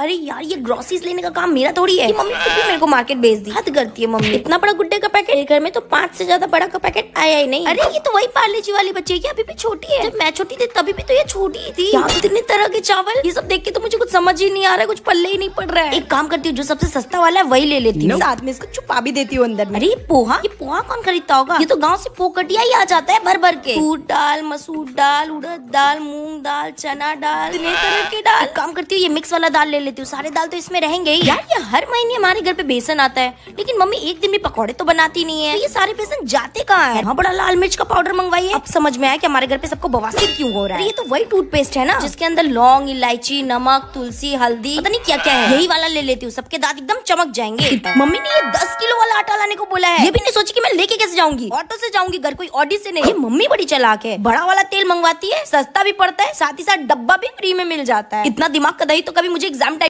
अरे यार ये ग्रोसरीज लेने का काम मेरा थोड़ी है मम्मी फिर भी मेरे को मार्केट भेज दी हद करती है मम्मी इतना बड़ा गुड्डे का पैकेट घर में तो पांच से ज्यादा बड़ा का पैकेट आया ही नहीं अरे ये तो वही पार्ले जी वाली बच्चे की अभी भी छोटी है जब मैं छोटी थी तभी भी तो ये छोटी ही थी यहाँ तो इतने तरह के चावल ये सब देख के तो मुझे कुछ समझ ही नहीं आ रहा है कुछ पल्ले ही नहीं पड़ रहा है एक काम करती हूँ जो सबसे सस्ता वाला है वही ले लेती हूँ साथ में इसको छुपा भी देती हूँ अंदर अरे पोहा ये पोहा कौन खरीदता होगा ये तो गाँव से पोकटिया ही आ जाता है भर भर के दूध दाल मसूर दाल उड़द दाल मूंग दाल चना दाल इतने तरह की दाल एक काम करती हूँ ये मिक्स वाला दाल ले लेती हूँ सारे दाल तो इसमें रहेंगे ही यार ये हर महीने हमारे घर पे बेसन आता है लेकिन मम्मी एक दिन भी पकौड़े तो बनाती नहीं है तो ये सारे बेसन जाते कहाँ है हाँ बड़ा लाल मिर्च का पाउडर है अब समझ में आया की हमारे घर पे सबको बवासीर क्यूँ हो रहा है ये तो वही टूथपेस्ट है ना जिसके अंदर लौंग इलायची नमक तुलसी हल्दी पता नहीं क्या क्या है यही वाला ले लेती हूँ सबके दाँत एकदम चमक जाएंगे मम्मी ने ये दस किलो ऑटो लाने को बोला है ये भी नहीं सोची कि मैं लेके कैसे जाऊंगी ऑटो से जाऊंगी घर कोई ऑडी से नहीं मम्मी बड़ी चलाक है बड़ा वाला तेल मंगवाती है सस्ता भी पड़ता है साथ ही साथ डब्बा भी फ्री में मिल जाता है इतना दिमाग का दही तो कभी मुझे एग्जाम टाइम